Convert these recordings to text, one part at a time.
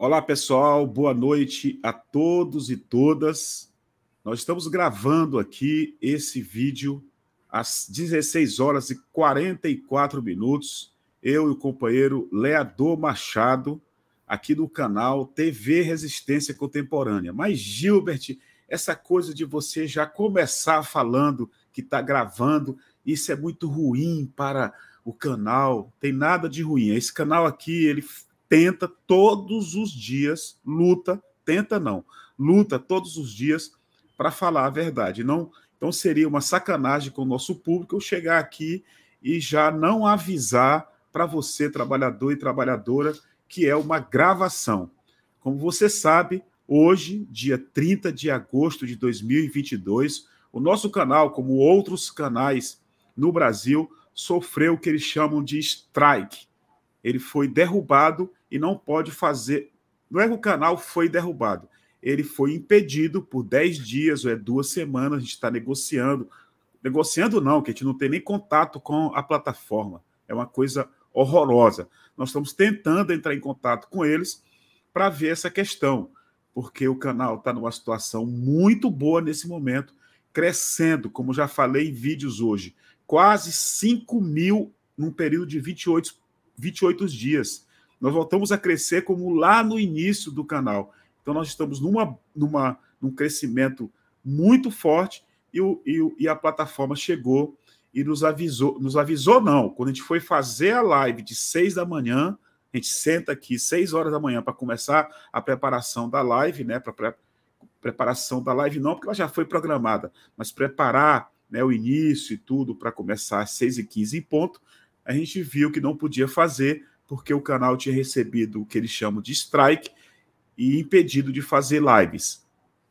Olá, pessoal, boa noite a todos e todas. Nós estamos gravando aqui esse vídeo às 16 horas e 44 minutos. Eu e o companheiro Leador Machado, aqui do canal TV Resistência Contemporânea. Mas, Gilbert, essa coisa de você já começar falando que está gravando, isso é muito ruim para o canal. Tem nada de ruim. Esse canal aqui, ele tenta todos os dias, luta, tenta não, luta todos os dias para falar a verdade. Não, então seria uma sacanagem com o nosso público eu chegar aqui e já não avisar para você, trabalhador e trabalhadora, que é uma gravação. Como você sabe, hoje, dia 30 de agosto de 2022, o nosso canal, como outros canais no Brasil, sofreu o que eles chamam de strike. Ele foi derrubado e não pode fazer. Não é que o canal foi derrubado, ele foi impedido por 10 dias ou é duas semanas. A gente está negociando. Negociando, não, que a gente não tem nem contato com a plataforma. É uma coisa horrorosa. Nós estamos tentando entrar em contato com eles para ver essa questão, porque o canal está numa situação muito boa nesse momento, crescendo, como já falei em vídeos hoje, quase 5 mil num período de 28, 28 dias nós voltamos a crescer como lá no início do canal. Então, nós estamos numa, numa, num crescimento muito forte e, o, e, e a plataforma chegou e nos avisou. Nos avisou, não. Quando a gente foi fazer a live de seis da manhã, a gente senta aqui seis horas da manhã para começar a preparação da live, né? Para preparação da live, não, porque ela já foi programada, mas preparar né, o início e tudo para começar às 6 e 15 em ponto, a gente viu que não podia fazer porque o canal tinha recebido o que eles chamam de strike e impedido de fazer lives.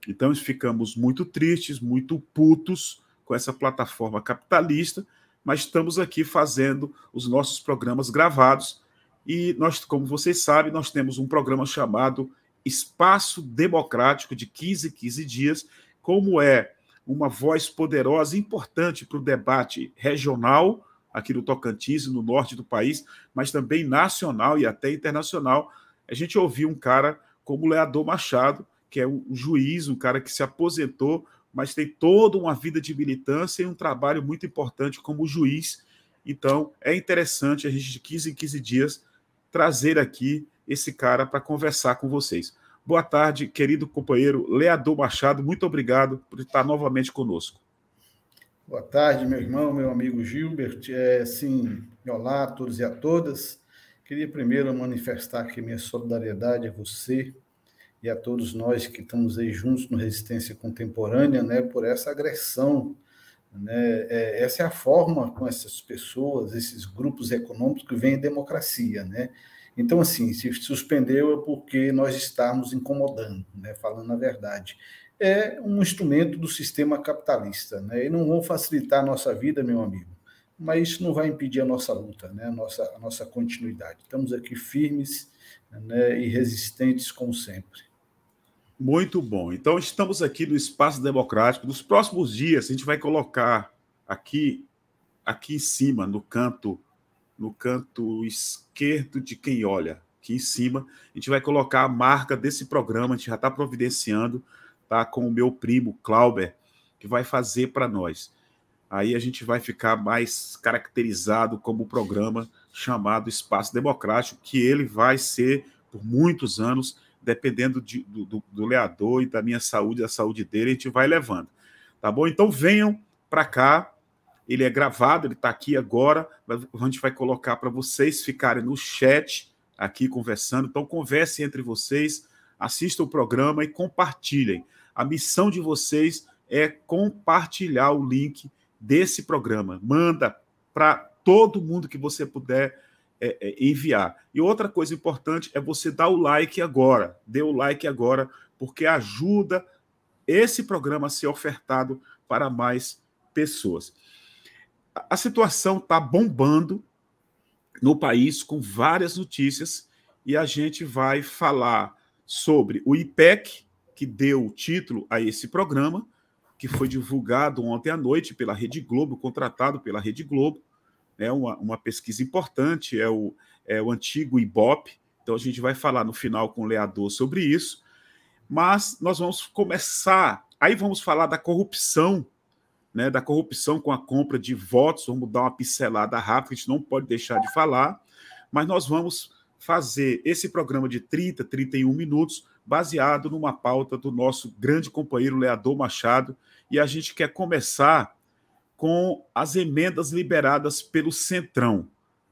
Então ficamos muito tristes, muito putos com essa plataforma capitalista, mas estamos aqui fazendo os nossos programas gravados e nós, como vocês sabem, nós temos um programa chamado Espaço Democrático de 15 15 dias, como é uma voz poderosa e importante para o debate regional aqui no Tocantins, no norte do país, mas também nacional e até internacional. A gente ouviu um cara como Leador Machado, que é um juiz, um cara que se aposentou, mas tem toda uma vida de militância e um trabalho muito importante como juiz. Então, é interessante a gente, de 15 em 15 dias, trazer aqui esse cara para conversar com vocês. Boa tarde, querido companheiro Leador Machado. Muito obrigado por estar novamente conosco. Boa tarde, meu irmão, meu amigo Gilbert. É, sim, olá a todos e a todas. Queria primeiro manifestar aqui minha solidariedade a você e a todos nós que estamos aí juntos no Resistência Contemporânea, né, por essa agressão. Né? É, essa é a forma com essas pessoas, esses grupos econômicos que a democracia, né? Então, assim, se suspendeu é porque nós estamos incomodando, né? falando a verdade é um instrumento do sistema capitalista, né? E não vão facilitar a nossa vida, meu amigo, mas isso não vai impedir a nossa luta, né? A nossa, a nossa continuidade. Estamos aqui firmes né? e resistentes como sempre. Muito bom. Então estamos aqui no espaço democrático. Nos próximos dias a gente vai colocar aqui aqui em cima no canto no canto esquerdo de quem olha, aqui em cima, a gente vai colocar a marca desse programa, a gente já está providenciando tá? Com o meu primo Clauber, que vai fazer para nós. Aí a gente vai ficar mais caracterizado como um programa chamado Espaço Democrático, que ele vai ser por muitos anos, dependendo de, do, do, do leador e da minha saúde, da saúde dele, a gente vai levando. Tá bom? Então venham para cá. Ele é gravado, ele está aqui agora. A gente vai colocar para vocês ficarem no chat aqui conversando. Então, conversem entre vocês, assistam o programa e compartilhem. A missão de vocês é compartilhar o link desse programa. Manda para todo mundo que você puder é, é, enviar. E outra coisa importante é você dar o like agora. Dê o like agora, porque ajuda esse programa a ser ofertado para mais pessoas. A, a situação está bombando no país com várias notícias e a gente vai falar sobre o IPEC, que deu o título a esse programa, que foi divulgado ontem à noite pela Rede Globo, contratado pela Rede Globo. É uma, uma pesquisa importante, é o, é o antigo IBOP. Então a gente vai falar no final com o Leador sobre isso. Mas nós vamos começar. Aí vamos falar da corrupção, né? Da corrupção com a compra de votos. Vamos dar uma pincelada rápida, a gente não pode deixar de falar. Mas nós vamos fazer esse programa de 30, 31 minutos baseado numa pauta do nosso grande companheiro Leador Machado, e a gente quer começar com as emendas liberadas pelo Centrão.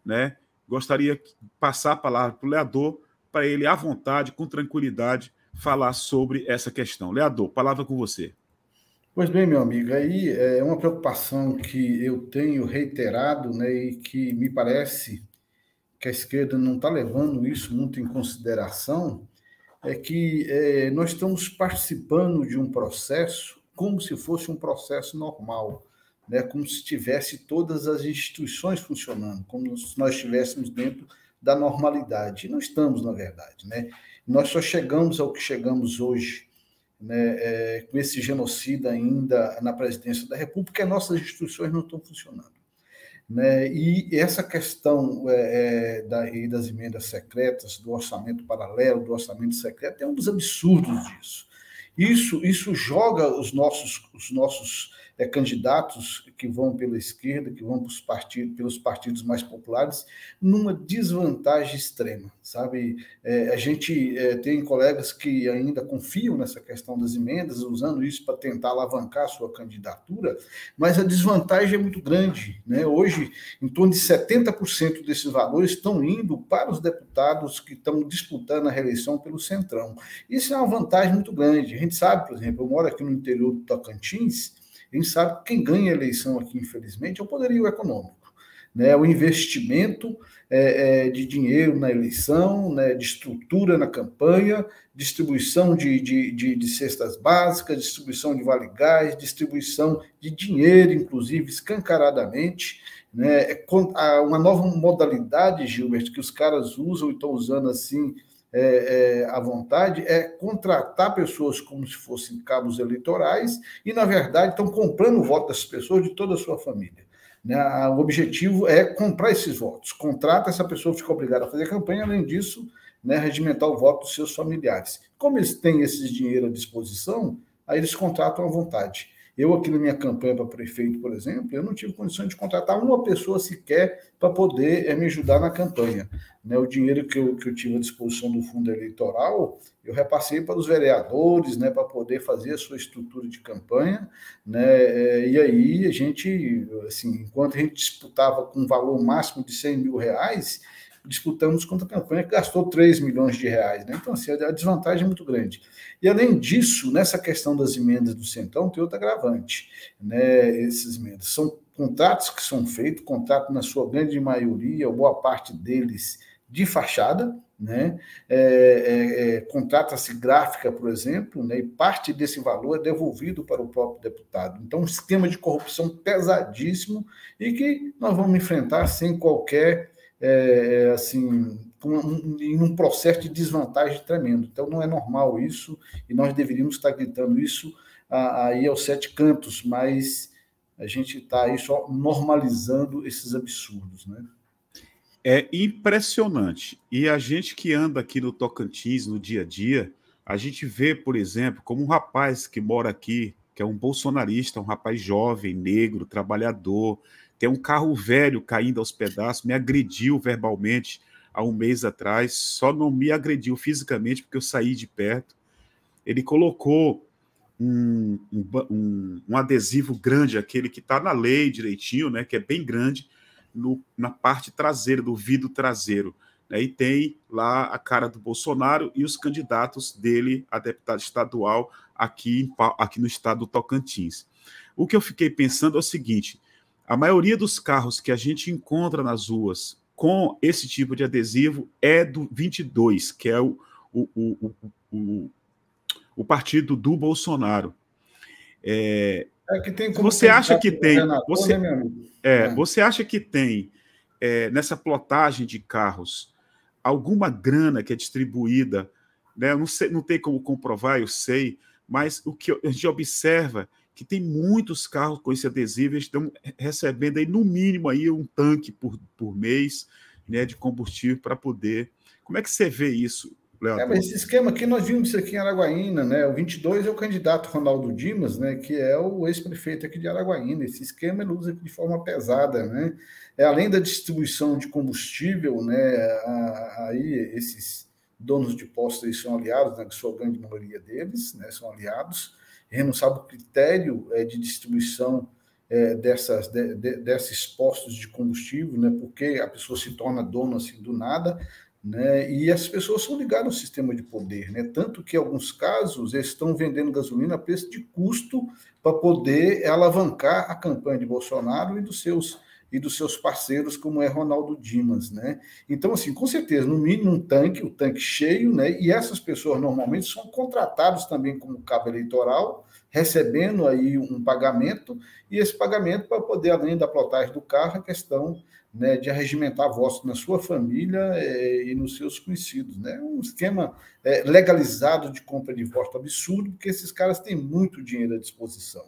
Né? Gostaria de passar a palavra para o Leador, para ele, à vontade, com tranquilidade, falar sobre essa questão. Leador, palavra com você. Pois bem, meu amigo, aí é uma preocupação que eu tenho reiterado né, e que me parece que a esquerda não está levando isso muito em consideração, é que é, nós estamos participando de um processo como se fosse um processo normal, né? como se tivesse todas as instituições funcionando, como se nós estivéssemos dentro da normalidade. E não estamos, na verdade. Né? Nós só chegamos ao que chegamos hoje, né? É, com esse genocida ainda na presidência da República, porque as nossas instituições não estão funcionando. Né? E essa questão é, é da, das emendas secretas, do orçamento paralelo, do orçamento secreto, é um dos absurdos disso. Isso, isso joga os nossos, os nossos é, candidatos que vão pela esquerda, que vão partidos, pelos partidos mais populares, numa desvantagem extrema, sabe? É, a gente é, tem colegas que ainda confiam nessa questão das emendas, usando isso para tentar alavancar a sua candidatura, mas a desvantagem é muito grande, né? Hoje, em torno de 70% desses valores estão indo para os deputados que estão disputando a reeleição pelo Centrão. Isso é uma vantagem muito grande. A gente sabe, por exemplo, eu moro aqui no interior do Tocantins, a gente sabe que quem ganha a eleição aqui, infelizmente, é o poderio econômico. Né, o investimento é, é, de dinheiro na eleição, né, de estrutura na campanha, distribuição de, de, de, de, cestas básicas, distribuição de vale gás, distribuição de dinheiro, inclusive escancaradamente. Né, é uma nova modalidade, Gilberto, que os caras usam e estão usando assim é, é, à vontade é contratar pessoas como se fossem cabos eleitorais e, na verdade, estão comprando o voto dessas pessoas de toda a sua família. Né? Ah, o objetivo é comprar esses votos. Contrata essa pessoa, fica obrigada a fazer campanha, além disso, né, regimentar o voto dos seus familiares. Como eles têm esse dinheiro à disposição, aí eles contratam à vontade. Eu, aqui na minha campanha para prefeito, por exemplo, eu não tive condição de contratar uma pessoa sequer para poder é, me ajudar na campanha. Né, o dinheiro que eu, que eu tive à disposição do fundo eleitoral, eu repassei para os vereadores, né, para poder fazer a sua estrutura de campanha, né, eh, e aí a gente, assim, enquanto a gente disputava com um valor máximo de 100 mil reais, disputamos contra a campanha que gastou 3 milhões de reais. Né? Então, assim, a desvantagem é muito grande. E, além disso, nessa questão das emendas do Centão, tem outro agravante. Né? Essas emendas são contratos que são feitos, contrato na sua grande maioria, boa parte deles de fachada, né? É, é, é, Contrata-se gráfica, por exemplo, né? e parte desse valor é devolvido para o próprio deputado. Então, um esquema de corrupção pesadíssimo e que nós vamos enfrentar sem qualquer é, é, assim, um, em um processo de desvantagem tremendo. Então, não é normal isso, e nós deveríamos estar gritando isso aí aos sete cantos, mas a gente está aí só normalizando esses absurdos, né? É impressionante. E a gente que anda aqui no Tocantins no dia a dia, a gente vê, por exemplo, como um rapaz que mora aqui, que é um bolsonarista, um rapaz jovem, negro, trabalhador, tem um carro velho caindo aos pedaços, me agrediu verbalmente há um mês atrás, só não me agrediu fisicamente porque eu saí de perto. Ele colocou um, um, um adesivo grande, aquele que está na lei direitinho, né, que é bem grande, no, na parte traseira, do vidro traseiro. Né, e tem lá a cara do Bolsonaro e os candidatos dele a deputado estadual aqui, aqui no estado do Tocantins. O que eu fiquei pensando é o seguinte: a maioria dos carros que a gente encontra nas ruas com esse tipo de adesivo é do 22, que é o, o, o, o, o partido do Bolsonaro. É, é que tem você acha que tem né, você, é, é, você acha que tem é, nessa plotagem de carros alguma grana que é distribuída né? não sei, não tem como comprovar eu sei mas o que a gente observa que tem muitos carros com esse adesivo, eles estão recebendo aí no mínimo aí um tanque por, por mês né, de combustível para poder. Como é que você vê isso, Léo? É, esse esquema aqui nós vimos isso aqui em Araguaína, né? O 22 é o candidato Ronaldo Dimas, né? Que é o ex-prefeito aqui de Araguaína. Esse esquema ele usa de forma pesada, né? É, além da distribuição de combustível, né? A, aí esses donos de postos são aliados, né? Que sua grande maioria deles, né? São aliados não sabe o critério eh, de distribuição eh, dessas, de, de, desses postos de combustível, né, porque a pessoa se torna dona assim, do nada, né, e as pessoas são ligadas ao sistema de poder, né, tanto que, em alguns casos, eles estão vendendo gasolina a preço de custo para poder alavancar a campanha de Bolsonaro e dos seus e dos seus parceiros, como é Ronaldo Dimas, né? Então, assim, com certeza, no mínimo um tanque, o um tanque cheio, né? E essas pessoas normalmente são contratados também como cabo eleitoral, recebendo aí um pagamento, e esse pagamento para poder, além da plotagem do carro, a questão né, de arregimentar voto na sua família é, e nos seus conhecidos. Né? Um esquema é, legalizado de compra de voto absurdo, porque esses caras têm muito dinheiro à disposição.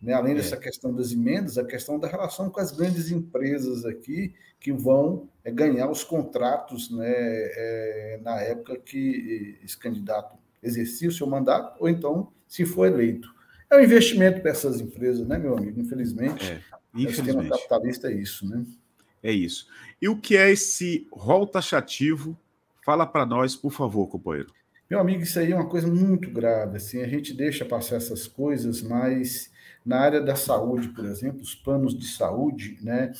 Né? Além é. dessa questão das emendas, a questão da relação com as grandes empresas aqui que vão é, ganhar os contratos né, é, na época que esse candidato exercia o seu mandato ou então se for eleito. É um investimento para essas empresas, né, meu amigo? Infelizmente, é, infelizmente. o capitalista é isso, né? É isso. E o que é esse rol taxativo? Fala para nós, por favor, companheiro. Meu amigo, isso aí é uma coisa muito grave. Assim, a gente deixa passar essas coisas, mas na área da saúde, por exemplo, os planos de saúde, né?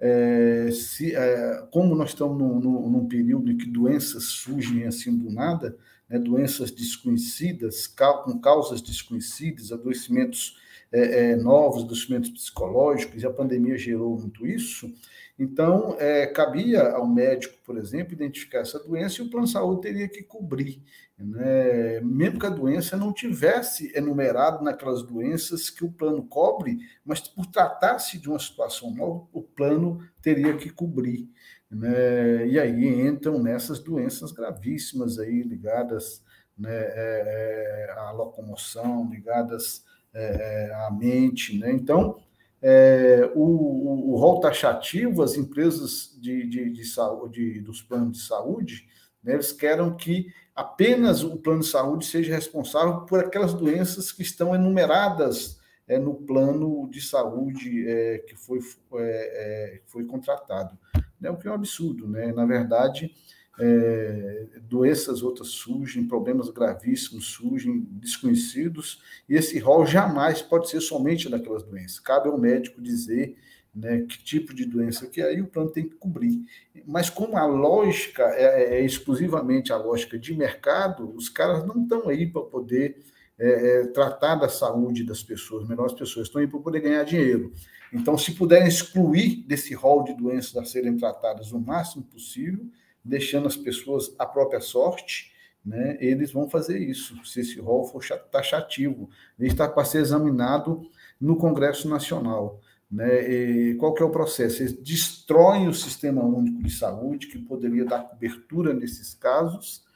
É, se, é, como nós estamos num, num, período em que doenças surgem assim do nada, né, doenças desconhecidas, com causas desconhecidas, adoecimentos é, é, novos, adoecimentos psicológicos, e a pandemia gerou muito isso, então é, cabia ao médico, por exemplo, identificar essa doença e o plano de saúde teria que cobrir né? Mesmo que a doença não tivesse enumerado naquelas doenças que o plano cobre, mas por tratar-se de uma situação nova, o plano teria que cobrir. Né? E aí entram nessas doenças gravíssimas aí ligadas né, é, é à locomoção, ligadas é, é, à mente. Né? Então, é, o, o, rol taxativo, as empresas de, de, de saúde, dos planos de saúde, né, eles querem que apenas o plano de saúde seja responsável por aquelas doenças que estão enumeradas é, no plano de saúde é, que foi, é, é foi contratado. Né? O que é um absurdo, né? Na verdade, é, doenças outras surgem, problemas gravíssimos surgem, desconhecidos, e esse rol jamais pode ser somente daquelas doenças. Cabe ao médico dizer né, que tipo de doença que é, aí o plano tem que cobrir. Mas como a lógica é, é, é exclusivamente a lógica de mercado, os caras não estão aí para poder é, é, tratar da saúde das pessoas, melhores né, pessoas, estão aí para poder ganhar dinheiro. Então, se puderem excluir desse rol de doenças a serem tratadas o máximo possível, deixando as pessoas à própria sorte, né, eles vão fazer isso, se esse rol for taxativo. Tá Ele está para ser examinado no Congresso Nacional. Né? E qual que é o processo? Eles destroem o sistema único de saúde, que poderia dar cobertura nesses casos,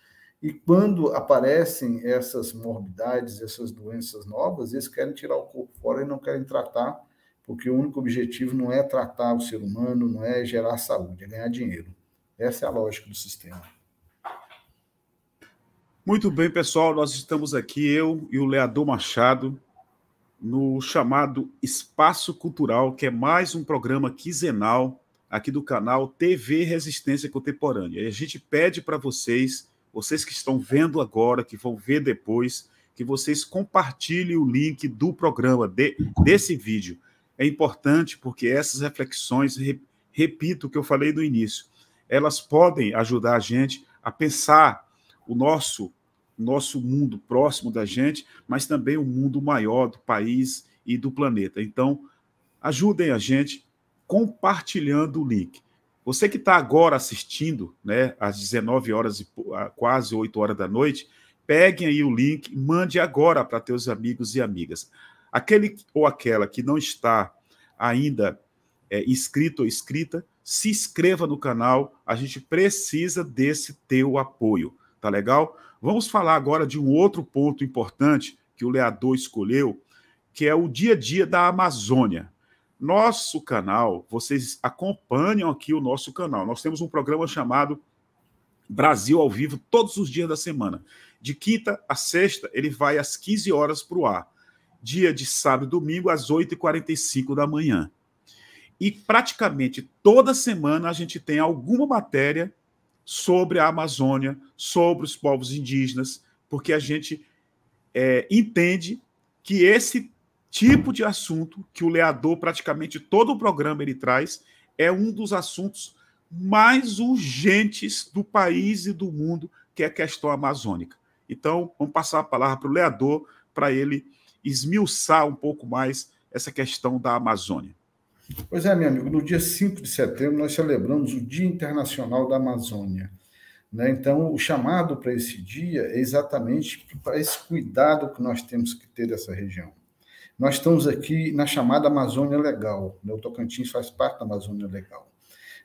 e quando aparecem essas morbidades, essas doenças novas, eles querem tirar o corpo fora e não querem tratar, porque o único objetivo não é tratar o ser humano, não é gerar saúde, é ganhar dinheiro. Essa é a lógica do sistema. Muito bem, pessoal, nós estamos aqui, eu e o Leador Machado, no chamado Espaço Cultural, que é mais um programa quinzenal aqui do canal TV Resistência Contemporânea. E a gente pede para vocês, vocês que estão vendo agora, que vão ver depois, que vocês compartilhem o link do programa, de, desse vídeo. É importante porque essas reflexões, repito o que eu falei no início, elas podem ajudar a gente a pensar o nosso nosso mundo próximo da gente, mas também o mundo maior do país e do planeta. Então, ajudem a gente compartilhando o link. Você que está agora assistindo, né, às 19 horas e quase 8 horas da noite, peguem aí o link, mande agora para teus amigos e amigas. Aquele ou aquela que não está ainda é, inscrito ou inscrita, se inscreva no canal, a gente precisa desse teu apoio. Tá legal? Vamos falar agora de um outro ponto importante que o Leador escolheu, que é o dia a dia da Amazônia. Nosso canal, vocês acompanham aqui o nosso canal. Nós temos um programa chamado Brasil ao vivo todos os dias da semana. De quinta a sexta, ele vai às 15 horas para o ar. Dia de sábado e domingo, às 8h45 da manhã. E praticamente toda semana a gente tem alguma matéria sobre a Amazônia, sobre os povos indígenas, porque a gente é, entende que esse tipo de assunto que o Leador, praticamente todo o programa ele traz, é um dos assuntos mais urgentes do país e do mundo, que é a questão amazônica. Então, vamos passar a palavra para o Leador, para ele esmiuçar um pouco mais essa questão da Amazônia. Pois é, meu amigo, no dia 5 de setembro nós celebramos o Dia Internacional da Amazônia. Né? Então, o chamado para esse dia é exatamente para esse cuidado que nós temos que ter dessa região. Nós estamos aqui na chamada Amazônia Legal, né? o Tocantins faz parte da Amazônia Legal.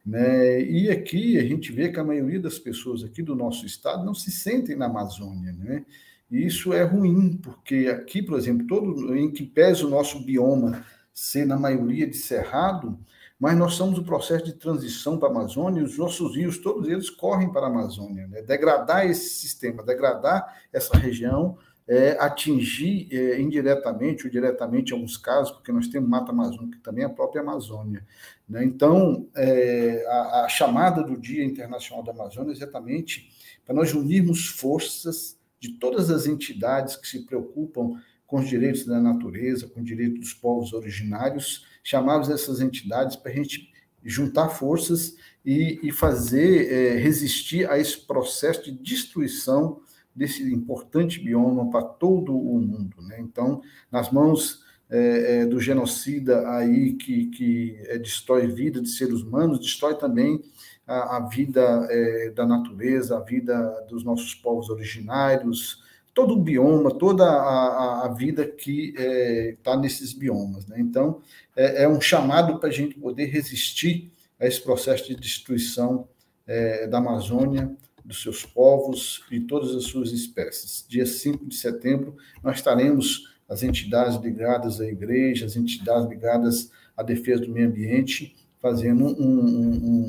Né? E aqui a gente vê que a maioria das pessoas aqui do nosso estado não se sentem na Amazônia. Né? E isso é ruim, porque aqui, por exemplo, todo em que pesa o nosso bioma ser, na maioria, de cerrado, mas nós estamos no processo de transição para a Amazônia e os nossos rios, todos eles, correm para a Amazônia. Né? Degradar esse sistema, degradar essa região, é, atingir é, indiretamente ou diretamente alguns casos, porque nós temos Mata Amazônica, que também é a própria Amazônia. Né? Então, é, a, a chamada do Dia Internacional da Amazônia é exatamente para nós unirmos forças de todas as entidades que se preocupam com os direitos da natureza, com os direitos dos povos originários, chamarmos essas entidades para a gente juntar forças e, e fazer é, resistir a esse processo de destruição desse importante bioma para todo o mundo. Né? Então, nas mãos é, é, do genocida aí que, que é, destrói vida de seres humanos, destrói também a, a vida é, da natureza, a vida dos nossos povos originários, todo o bioma, toda a, a vida que está é, tá nesses biomas. Né? Então, é, é, um chamado para a gente poder resistir a esse processo de destruição é, da Amazônia, dos seus povos e todas as suas espécies. Dia 5 de setembro, nós estaremos, as entidades ligadas à igreja, as entidades ligadas à defesa do meio ambiente, fazendo um, um,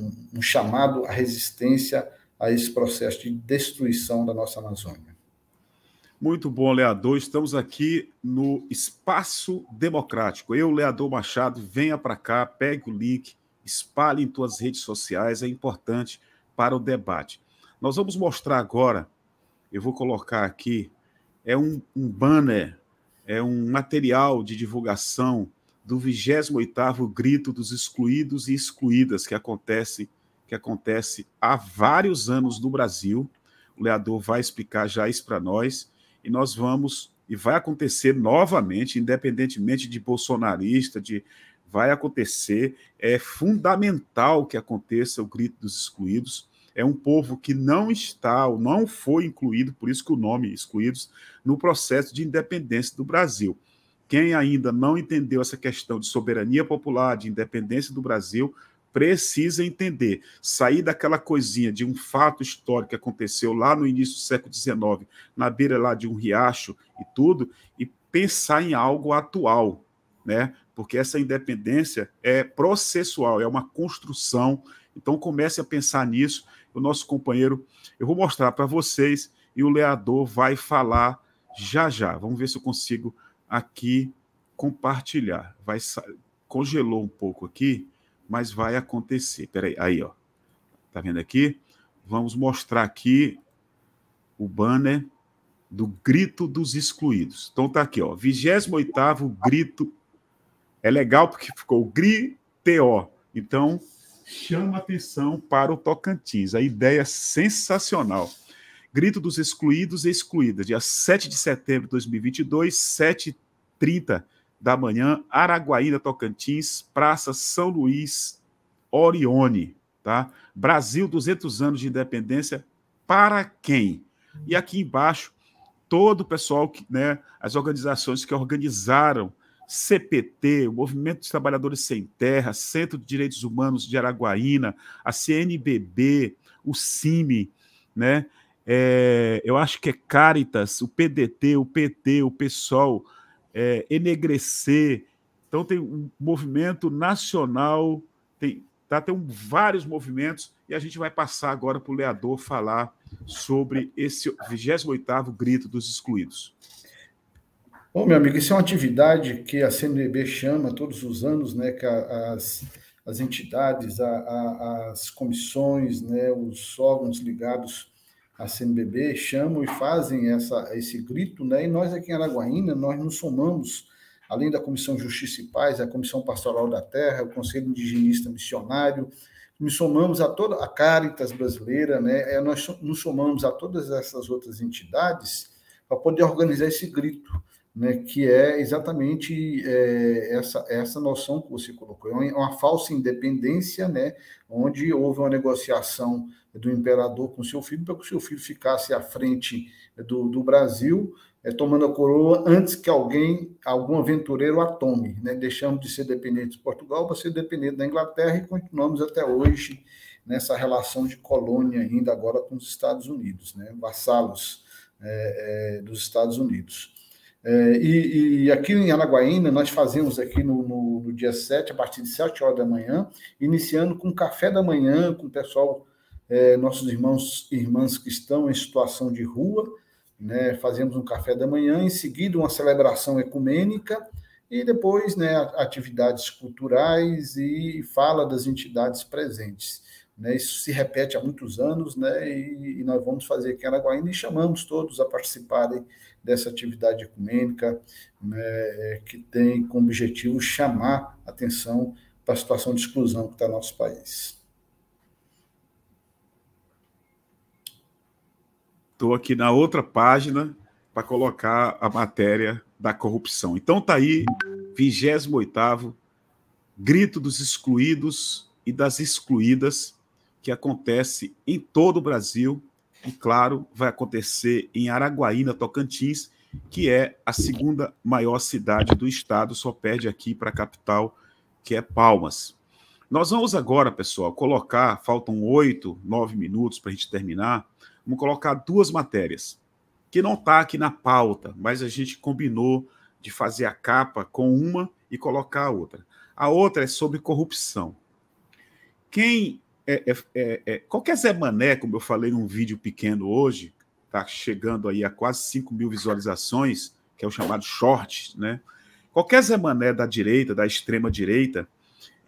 um, um chamado à resistência a esse processo de destruição da nossa Amazônia. Muito bom, Leador. Estamos aqui no Espaço Democrático. Eu, Leador Machado, venha para cá, pegue o link, espalhe em suas redes sociais, é importante para o debate. Nós vamos mostrar agora, eu vou colocar aqui, é um, um banner, é um material de divulgação do 28º Grito dos Excluídos e Excluídas, que acontece, que acontece há vários anos no Brasil. O Leador vai explicar já isso para nós e nós vamos, e vai acontecer novamente, independentemente de bolsonarista, de vai acontecer, é fundamental que aconteça o grito dos excluídos. É um povo que não está ou não foi incluído, por isso que o nome excluídos, no processo de independência do Brasil. Quem ainda não entendeu essa questão de soberania popular, de independência do Brasil, precisa entender, sair daquela coisinha de um fato histórico que aconteceu lá no início do século XIX, na beira lá de um riacho e tudo, e pensar em algo atual, né? Porque essa independência é processual, é uma construção. Então comece a pensar nisso. O nosso companheiro, eu vou mostrar para vocês e o leador vai falar já já. Vamos ver se eu consigo aqui compartilhar. Vai congelou um pouco aqui mas vai acontecer. Peraí, aí, ó. Tá vendo aqui? Vamos mostrar aqui o banner do Grito dos Excluídos. Então tá aqui, ó. 28 Grito. É legal porque ficou GRITO. Então, chama atenção para o Tocantins. A ideia é sensacional. Grito dos Excluídos e Excluídas, dia 7 de setembro de 2022, 7h30 da manhã, Araguaína, Tocantins, Praça São Luís, Orione, tá? Brasil, 200 anos de independência, para quem? E aqui embaixo, todo o pessoal, que, né, as organizações que organizaram CPT, o Movimento dos Trabalhadores Sem Terra, Centro de Direitos Humanos de Araguaína, a CNBB, o CIMI, né? É, eu acho que é Caritas, o PDT, o PT, o PSOL, é, enegrecer. Então tem um movimento nacional, tem, tá, tem um, vários movimentos, e a gente vai passar agora para o Leador falar sobre esse 28 Grito dos Excluídos. Bom, meu amigo, isso é uma atividade que a CNBB chama todos os anos, né, que as, as entidades, a, a, as comissões, né, os órgãos ligados a CNBB chamam e fazem essa, esse grito, né? E nós aqui em Araguaína, nós nos somamos, além da Comissão Justiça e Paz, a Comissão Pastoral da Terra, o Conselho Indigenista Missionário, nos somamos a toda a Caritas brasileira, né? É, nós nos somamos a todas essas outras entidades para poder organizar esse grito né, que é exatamente é, essa, essa noção que você colocou. É, é uma, falsa independência, né, onde houve uma negociação do imperador com seu filho para que o seu filho ficasse à frente do, do Brasil, é, tomando a coroa antes que alguém, algum aventureiro, a tome. Né? Deixamos de ser dependentes de Portugal para ser dependentes da Inglaterra e continuamos até hoje nessa relação de colônia, ainda agora com os Estados Unidos, né? vassalos é, é dos Estados Unidos. É, e, e, aqui em Araguaína, nós fazemos aqui no, no, no, dia 7, a partir de 7 horas da manhã, iniciando com café da manhã, com o pessoal, é, nossos irmãos e irmãs que estão em situação de rua, né, fazemos um café da manhã, em seguida uma celebração ecumênica, e depois né, atividades culturais e fala das entidades presentes. Né, isso se repete há muitos anos, né, e, e nós vamos fazer aqui em Araguaína e chamamos todos a participarem dessa atividade ecumênica, né, é, que tem como objetivo chamar atenção para a situação de exclusão que está no nosso país. Estou aqui na outra página para colocar a matéria da corrupção. Então está aí, 28 Grito dos Excluídos e das Excluídas, que acontece em todo o Brasil, e claro, vai acontecer em Araguaína, Tocantins, que é a segunda maior cidade do estado, só perde aqui para a capital, que é Palmas. Nós vamos agora, pessoal, colocar, faltam oito, nove minutos para a gente terminar, vamos colocar duas matérias, que não está aqui na pauta, mas a gente combinou de fazer a capa com uma e colocar a outra. A outra é sobre corrupção. Quem é, é, é, é, qualquer Zé Mané, como eu falei num vídeo pequeno hoje, tá chegando aí a quase 5 mil visualizações, que é o chamado short, né? Qualquer Zé Mané da direita, da extrema direita,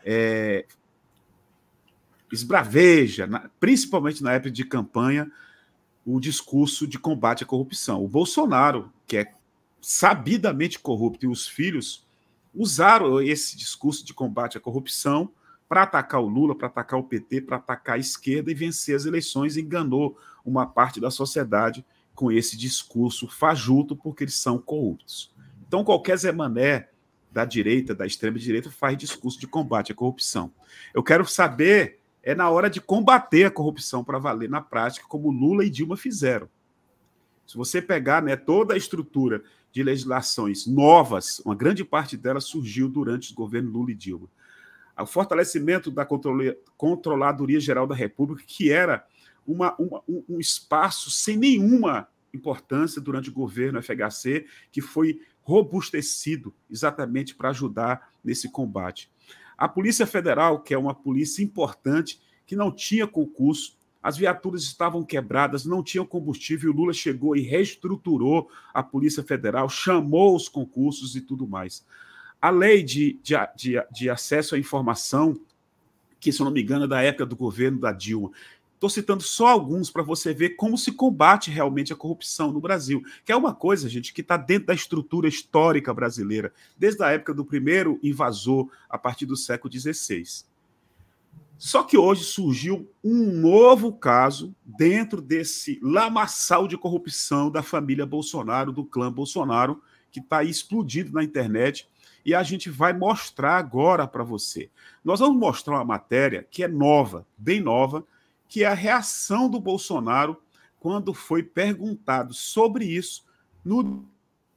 é, esbraveja, na, principalmente na época de campanha, o discurso de combate à corrupção. O Bolsonaro, que é sabidamente corrupto, e os filhos usaram esse discurso de combate à corrupção para atacar o Lula, para atacar o PT, para atacar a esquerda e vencer as eleições, enganou uma parte da sociedade com esse discurso fajuto, porque eles são corruptos. Então, qualquer Zé Mané da direita, da extrema direita, faz discurso de combate à corrupção. Eu quero saber, é na hora de combater a corrupção para valer na prática, como Lula e Dilma fizeram. Se você pegar né, toda a estrutura de legislações novas, uma grande parte delas surgiu durante o governo Lula e Dilma o fortalecimento da Controladoria Geral da República, que era uma, uma, um espaço sem nenhuma importância durante o governo FHC, que foi robustecido exatamente para ajudar nesse combate. A Polícia Federal, que é uma polícia importante, que não tinha concurso, as viaturas estavam quebradas, não tinham combustível, o Lula chegou e reestruturou a Polícia Federal, chamou os concursos e tudo mais. A lei de, de, de, de acesso à informação, que, se eu não me engano, é da época do governo da Dilma, Estou citando só alguns para você ver como se combate realmente a corrupção no Brasil, que é uma coisa, gente, que está dentro da estrutura histórica brasileira, desde a época do primeiro invasor, a partir do século XVI. Só que hoje surgiu um novo caso dentro desse lamaçal de corrupção da família Bolsonaro, do clã Bolsonaro, que está explodido na internet e a gente vai mostrar agora para você. Nós vamos mostrar uma matéria que é nova, bem nova, que é a reação do Bolsonaro quando foi perguntado sobre isso no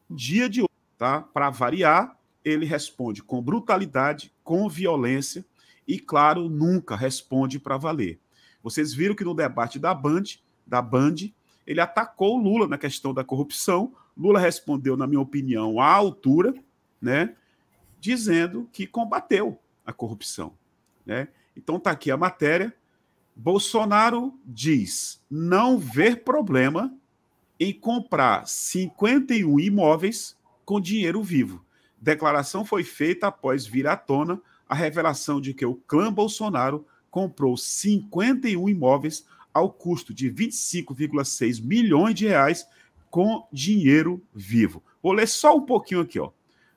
dia de hoje, tá? Para variar, ele responde com brutalidade, com violência e, claro, nunca responde para valer. Vocês viram que no debate da Band, da Band, ele atacou o Lula na questão da corrupção. Lula respondeu, na minha opinião, à altura, né? dizendo que combateu a corrupção. Né? Então está aqui a matéria. Bolsonaro diz não ver problema em comprar 51 imóveis com dinheiro vivo. Declaração foi feita após vir à tona a revelação de que o clã Bolsonaro comprou 51 imóveis ao custo de 25,6 milhões de reais com dinheiro vivo. Vou ler só um pouquinho aqui, ó.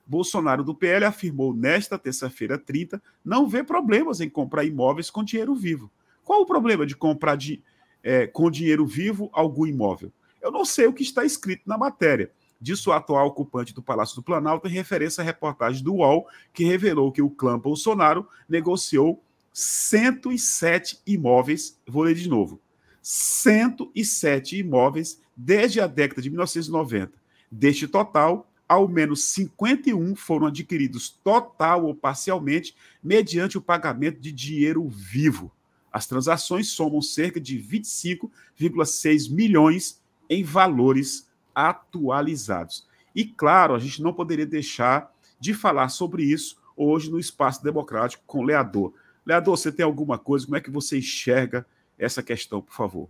Bolsonaro do PL afirmou nesta terça-feira 30 não vê problemas em comprar imóveis com dinheiro vivo. Qual o problema de comprar de, é, com dinheiro vivo algum imóvel? Eu não sei o que está escrito na matéria. Disso, o atual ocupante do Palácio do Planalto em referência à reportagem do UOL, que revelou que o clã Bolsonaro negociou 107 imóveis, vou ler de novo, 107 imóveis desde a década de 1990. Deste total, ao menos 51 foram adquiridos total ou parcialmente mediante o pagamento de dinheiro vivo. As transações somam cerca de 25,6 milhões em valores atualizados. E claro, a gente não poderia deixar de falar sobre isso hoje no espaço democrático com o Leador. Leador, você tem alguma coisa? Como é que você enxerga essa questão, por favor?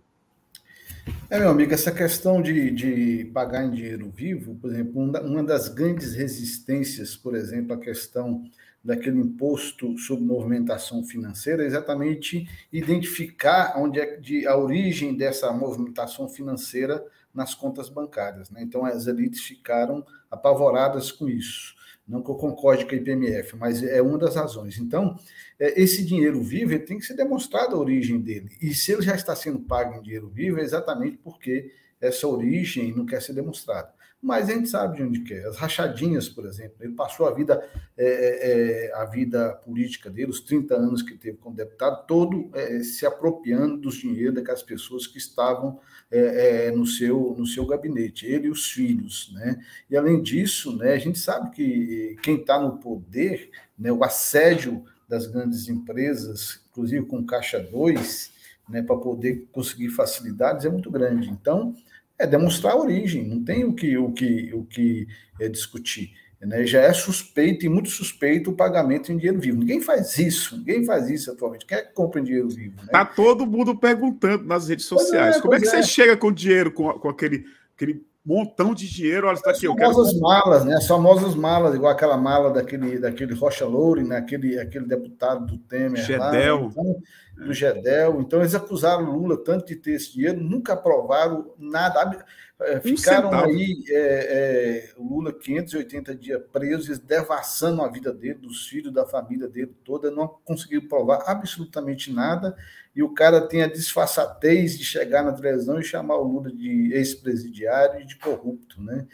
É, meu amigo, essa questão de, de pagar em dinheiro vivo, por exemplo, uma das grandes resistências, por exemplo, a questão daquele imposto sobre movimentação financeira, é exatamente identificar onde é de, a origem dessa movimentação financeira nas contas bancárias. Né? Então, as elites ficaram apavoradas com isso. Não que eu concorde com a IPMF, mas é uma das razões. Então, é, esse dinheiro vivo tem que ser demonstrado a origem dele. E se ele já está sendo pago em dinheiro vivo, é exatamente porque essa origem não quer ser demonstrada mas a gente sabe de onde quer. É. As rachadinhas, por exemplo, ele passou a vida, é, é, é a vida política dele, os 30 anos que teve como deputado, todo é, se apropriando dos dinheiros daquelas pessoas que estavam é, no, seu, no seu gabinete, ele e os filhos. Né? E além disso, né, a gente sabe que quem está no poder, né, o assédio das grandes empresas, inclusive com Caixa 2, né, para poder conseguir facilidades, é muito grande. Então, é demonstrar a origem, não tem o que, o que, o que é, discutir. Né? Já é suspeito e muito suspeito o pagamento em dinheiro vivo. Ninguém faz isso, ninguém faz isso atualmente. Quem é que compra em dinheiro vivo? Né? Tá todo mundo perguntando nas redes é, sociais. É, Como é que você é. chega com dinheiro, com, com aquele, aquele montão de dinheiro. Olha, está aqui. Eu quero... malas, né? As famosas malas, igual aquela mala daquele, daquele Rocha Loure, né? aquele, aquele deputado do Temer. Né? Gedel. Lá, então, do é. Gedel. Então, eles acusaram Lula tanto de ter esse dinheiro, nunca aprovaram nada. É, ficaram um aí, é, é, o Lula, 580 dias presos, devassando a vida dele, dos filhos, da família dele toda, não conseguiu provar absolutamente nada, e o cara tem a disfarçatez de chegar na televisão e chamar o Lula de ex-presidiário e de corrupto, né?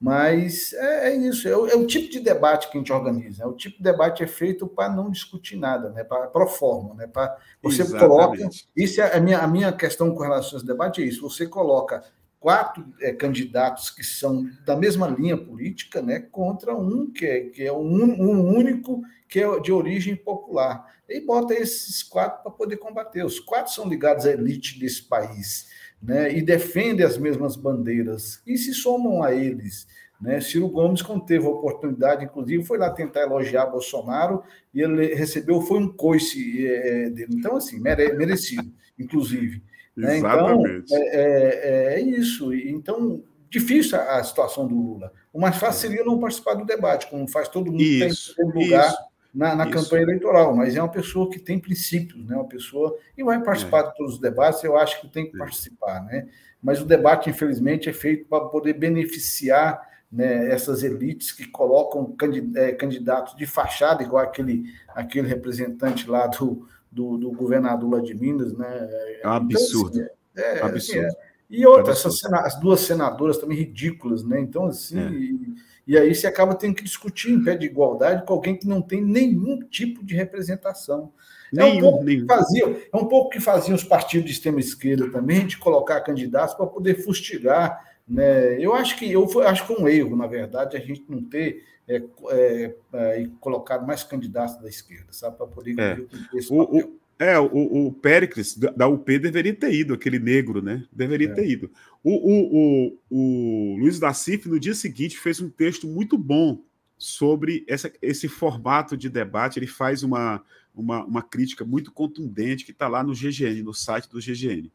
Mas é, é isso, é o, é o, tipo de debate que a gente organiza. É o tipo de debate é feito para não discutir nada, né? para pro forma, né? Para você Exatamente. coloca. Isso é a minha, a minha questão com relação a esse debate é isso. Você coloca quatro é, candidatos que são da mesma linha política, né, contra um que é, que é um, um único que é de origem popular. E bota esses quatro para poder combater. Os quatro são ligados à elite desse país, né, e defendem as mesmas bandeiras e se somam a eles. Né? Ciro Gomes, quando teve a oportunidade, inclusive, foi lá tentar elogiar Bolsonaro e ele recebeu foi um coice é, dele. Então, assim, merecido, inclusive. Né? Exatamente. Então, é, é, é, isso. Então, difícil a, a situação do Lula. O mais fácil seria não participar do debate, como faz todo mundo tá isso, tem lugar isso, na, na isso. campanha eleitoral, mas é uma pessoa que tem princípios, né? uma pessoa e vai participar é. de todos os debates, eu acho que tem que é. participar. Né? Mas o debate, infelizmente, é feito para poder beneficiar né, essas elites que colocam é, candidatos de fachada, igual aquele, aquele representante lá do, do, do governador lá de Minas, né? absurdo. É então, assim, é, é, absurdo. Assim, é. E outras, essas sena, as duas senadoras também ridículas, né? Então, assim, é. e, e, aí você acaba tendo que discutir em pé de igualdade com alguém que não tem nenhum tipo de representação. Nenhum, é um pouco nenhum. Que faziam, é um pouco que faziam os partidos de extrema esquerda também, de colocar candidatos para poder fustigar. Né? Eu acho que eu acho que é um erro, na verdade, a gente não ter é, é, é, colocar mais candidatos da esquerda, sabe? Para poder é. o, papel. É, o... É, o, o Péricles da UP deveria ter ido, aquele negro, né? Deveria é. ter ido. O, o, o, o Luiz da Cif, no dia seguinte, fez um texto muito bom sobre essa, esse formato de debate. Ele faz uma, uma, uma crítica muito contundente que está lá no GGN, no site do GGN.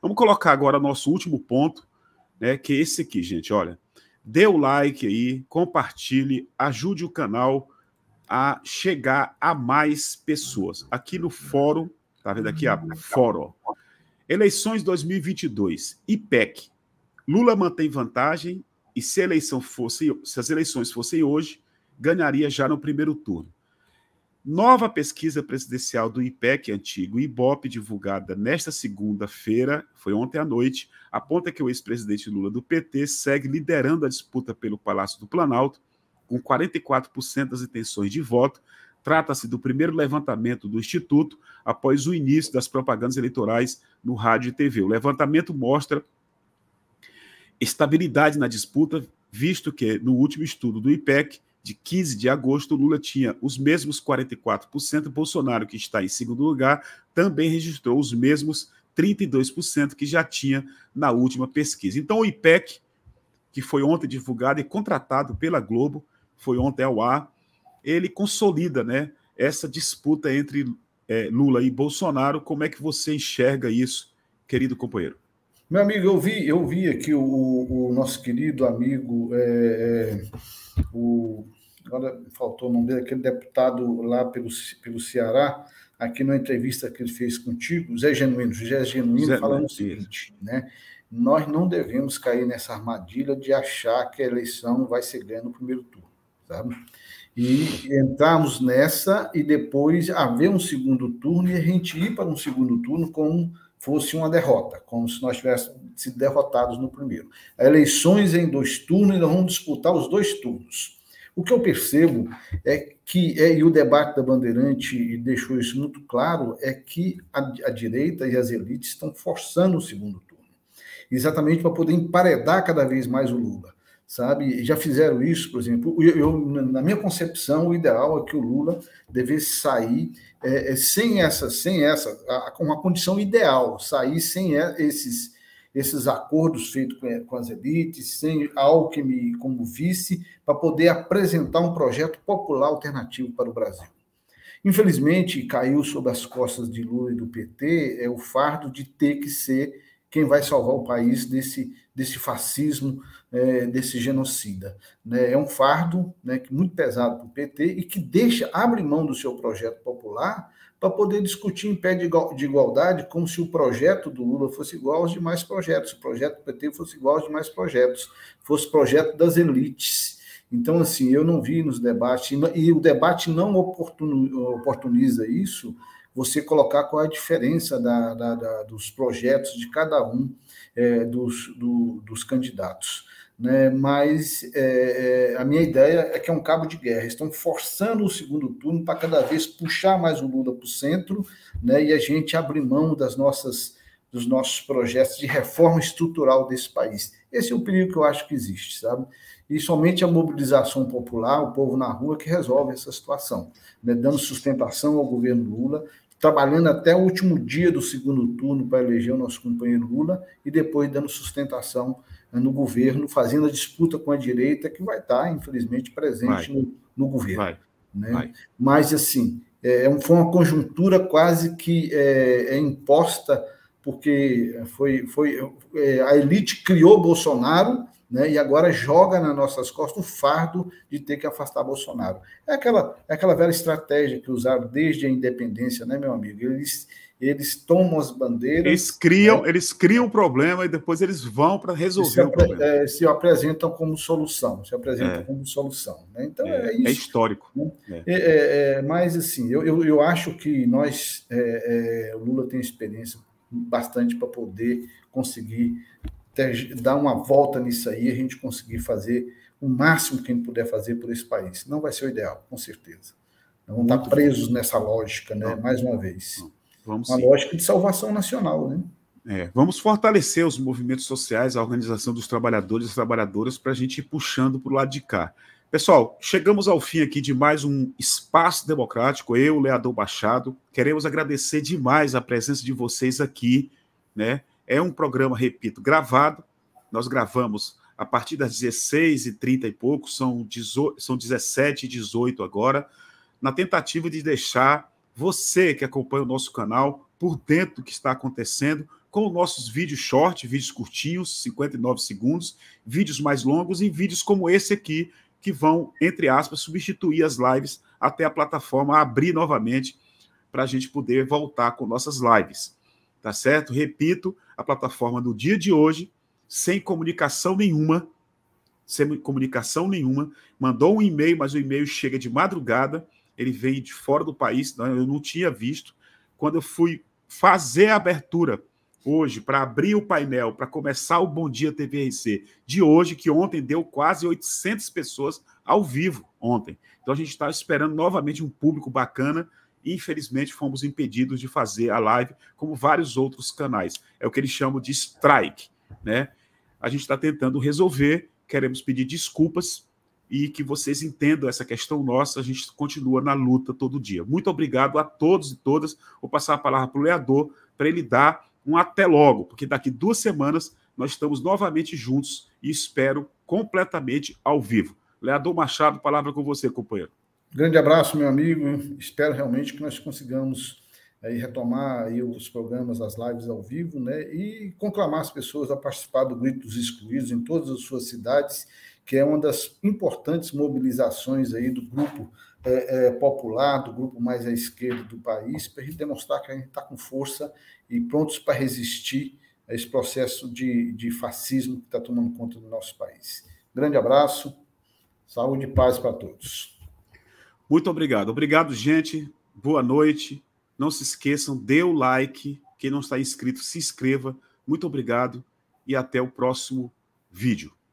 Vamos colocar agora nosso último ponto, né? Que é esse aqui, gente. Olha, dê o like aí, compartilhe, ajude o canal a chegar a mais pessoas. Aqui no fórum, tá vendo aqui a hum. fórum. Eleições 2022, IPEC. Lula mantém vantagem e se, eleição fosse, se as eleições fossem hoje, ganharia já no primeiro turno. Nova pesquisa presidencial do IPEC antigo, IBOP, divulgada nesta segunda-feira, foi ontem à noite, aponta que o ex-presidente Lula do PT segue liderando a disputa pelo Palácio do Planalto, com 44% das intenções de voto. Trata-se do primeiro levantamento do Instituto após o início das propagandas eleitorais no rádio e TV. O levantamento mostra estabilidade na disputa, visto que, no último estudo do IPEC, de 15 de agosto, Lula tinha os mesmos 44%, Bolsonaro, que está em segundo lugar, também registrou os mesmos 32% que já tinha na última pesquisa. Então, o IPEC, que foi ontem divulgado e contratado pela Globo, foi ontem ao ar, ele consolida né, essa disputa entre é, Lula e Bolsonaro. Como é que você enxerga isso, querido companheiro? Meu amigo, eu vi, eu vi aqui o, o nosso querido amigo. É, é o agora faltou o nome dele, aquele deputado lá pelo, pelo Ceará, aqui na entrevista que ele fez contigo, Zé Genuíno, José Genuíno Zé falando o seguinte, né? Nós não devemos cair nessa armadilha de achar que a eleição vai ser ganha no primeiro turno, sabe? E entrarmos nessa e depois haver um segundo turno e a gente ir para um segundo turno como fosse uma derrota, como se nós tivéssemos sido derrotados no primeiro. Eleições em dois turnos, ainda vamos disputar os dois turnos. O que eu percebo é que, é, e o debate da Bandeirante deixou isso muito claro, é que a, a direita e as elites estão forçando o segundo turno, exatamente para poder emparedar cada vez mais o Lula sabe? Já fizeram isso, por exemplo. Eu, eu, na minha concepção, o ideal é que o Lula devesse sair é, é sem essa, sem essa, com uma condição ideal, sair sem é, esses esses acordos feitos com as elites, sem Alckmin como vice, para poder apresentar um projeto popular alternativo para o Brasil. Infelizmente, caiu sobre as costas de Lula e do PT é o fardo de ter que ser quem vai salvar o país desse, desse fascismo, é, desse genocida. Né? É um fardo né, muito pesado para o PT e que deixa, abre mão do seu projeto popular para poder discutir em pé de igualdade, como se o projeto do Lula fosse igual aos demais projetos, o projeto do PT fosse igual aos demais projetos, fosse projeto das elites. Então, assim, eu não vi nos debates, e o debate não oportuniza isso, você colocar qual é a diferença da, da, da, dos projetos de cada um é, dos, do, dos candidatos né? mas é, é, a minha ideia é que é um cabo de guerra. Estão forçando o segundo turno para cada vez puxar mais o Lula para o centro né? e a gente abrir mão das nossas, dos nossos projetos de reforma estrutural desse país. Esse é o perigo que eu acho que existe, sabe? E somente a mobilização popular, o povo na rua, que resolve essa situação, né? dando sustentação ao governo Lula trabalhando até o último dia do segundo turno para eleger o nosso companheiro Lula e depois dando sustentação no governo, fazendo a disputa com a direita, que vai estar, infelizmente, presente No, no, governo. Vai. Né? Vai. Mas, assim, é, é foi uma conjuntura quase que é, é imposta, porque foi, foi é, a elite criou Bolsonaro né, e agora joga nas nossas costas o fardo de ter que afastar Bolsonaro. É aquela, é aquela velha estratégia que usaram desde a independência, né, meu amigo? Eles eles tomam as bandeiras. Eles criam, né? eles criam o problema e depois eles vão para resolver o problema. É, se apresentam como solução, se apresentam é. como solução. Né? Então é, é, é isso. É histórico. Né? né? É, é, mas assim, eu, eu, eu, acho que nós, o Lula tem experiência bastante para poder conseguir ter, dar uma volta nisso aí, a gente conseguir fazer o máximo que a gente puder fazer por esse país. Não vai ser o ideal, com certeza. Não está estar presos nessa lógica, né? Mais uma vez. Não. Vamos uma sim. lógica de salvação nacional, né? É, vamos fortalecer os movimentos sociais, a organização dos trabalhadores e trabalhadoras para a gente ir puxando para o lado de cá. Pessoal, chegamos ao fim aqui de mais um Espaço Democrático. Eu, Leador Baixado, queremos agradecer demais a presença de vocês aqui. Né? É um programa, repito, gravado. Nós gravamos a partir das 16h30 e pouco, são, são 17 e 18 agora, na tentativa de deixar você que acompanha o nosso canal, por dentro do que está acontecendo, com nossos vídeos short, vídeos curtinhos, 59 segundos, vídeos mais longos e vídeos como esse aqui, que vão, entre aspas, substituir as lives até a plataforma abrir novamente para a gente poder voltar com nossas lives. Tá certo? Repito, a plataforma do dia de hoje, sem comunicação nenhuma, sem comunicação nenhuma, mandou um e-mail, mas o e-mail chega de madrugada ele veio de fora do país, não, né? eu não tinha visto. Quando eu fui fazer a abertura hoje, para abrir o painel, para começar o Bom Dia TVRC de hoje, que ontem deu quase 800 pessoas ao vivo ontem. Então a gente está esperando novamente um público bacana. Infelizmente, fomos impedidos de fazer a live, como vários outros canais. É o que eles chamam de strike. Né? A gente está tentando resolver, queremos pedir desculpas e que vocês entendam essa questão nossa. A gente continua na luta todo dia. Muito obrigado a todos e todas. Vou passar a palavra para o Leador para ele dar um até logo, porque daqui duas semanas nós estamos novamente juntos e espero completamente ao vivo. Leador Machado, palavra com você, companheiro. Grande abraço, meu amigo. Espero realmente que nós consigamos aí, retomar aí, os programas, as lives ao vivo, né? E conclamar as pessoas a participar do Grito dos Excluídos em todas as suas cidades que é uma das importantes mobilizações aí do grupo é, é, popular, do grupo mais à esquerda do país, para a gente demonstrar que a gente está com força e prontos para resistir a esse processo de, de fascismo que está tomando conta do nosso país. Grande abraço, saúde e paz para todos. Muito obrigado. Obrigado, gente. Boa noite. Não se esqueçam, dê o like. Quem não está inscrito, se inscreva. Muito obrigado e até o próximo vídeo.